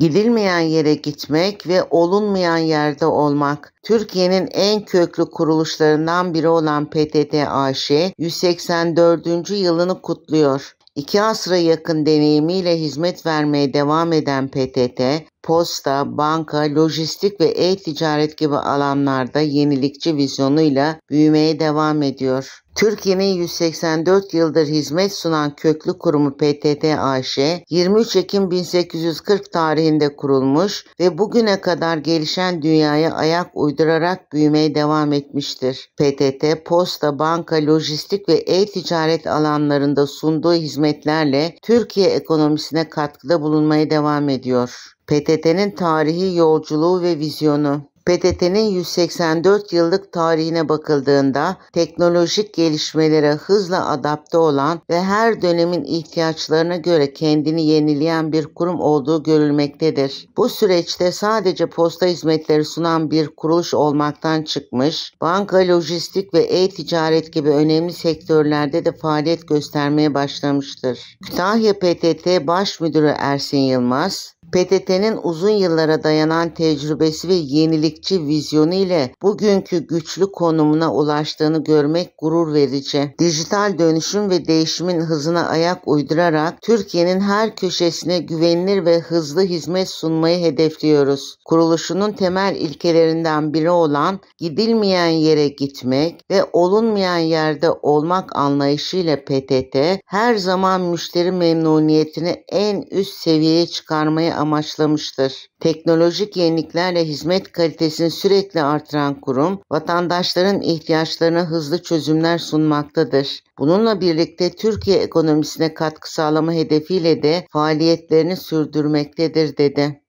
Gidilmeyen yere gitmek ve olunmayan yerde olmak. Türkiye'nin en köklü kuruluşlarından biri olan PTT AŞ 184. yılını kutluyor. İki asra yakın deneyimiyle hizmet vermeye devam eden PTT, posta, banka, lojistik ve e-ticaret gibi alanlarda yenilikçi vizyonuyla büyümeye devam ediyor. Türkiye'nin 184 yıldır hizmet sunan köklü kurumu PTT AŞ 23 Ekim 1840 tarihinde kurulmuş ve bugüne kadar gelişen dünyaya ayak uydurarak büyümeye devam etmiştir. PTT posta, banka, lojistik ve e-ticaret alanlarında sunduğu hizmetlerle Türkiye ekonomisine katkıda bulunmaya devam ediyor. PTT'nin tarihi yolculuğu ve vizyonu PTT'nin 184 yıllık tarihine bakıldığında teknolojik gelişmelere hızla adapte olan ve her dönemin ihtiyaçlarına göre kendini yenileyen bir kurum olduğu görülmektedir. Bu süreçte sadece posta hizmetleri sunan bir kuruluş olmaktan çıkmış, banka, lojistik ve e-ticaret gibi önemli sektörlerde de faaliyet göstermeye başlamıştır. Kütahya PTT Baş Müdürü Ersin Yılmaz, PTT'nin uzun yıllara dayanan tecrübesi ve yenilikçi vizyonu ile bugünkü güçlü konumuna ulaştığını görmek gurur verici. Dijital dönüşüm ve değişimin hızına ayak uydurarak Türkiye'nin her köşesine güvenilir ve hızlı hizmet sunmayı hedefliyoruz. Kuruluşunun temel ilkelerinden biri olan gidilmeyen yere gitmek ve olunmayan yerde olmak anlayışıyla PTT her zaman müşteri memnuniyetini en üst seviyeye çıkarmayı amaçlamıştır. Teknolojik yeniliklerle hizmet kalitesini sürekli artıran kurum, vatandaşların ihtiyaçlarına hızlı çözümler sunmaktadır. Bununla birlikte Türkiye ekonomisine katkı sağlama hedefiyle de faaliyetlerini sürdürmektedir dedi.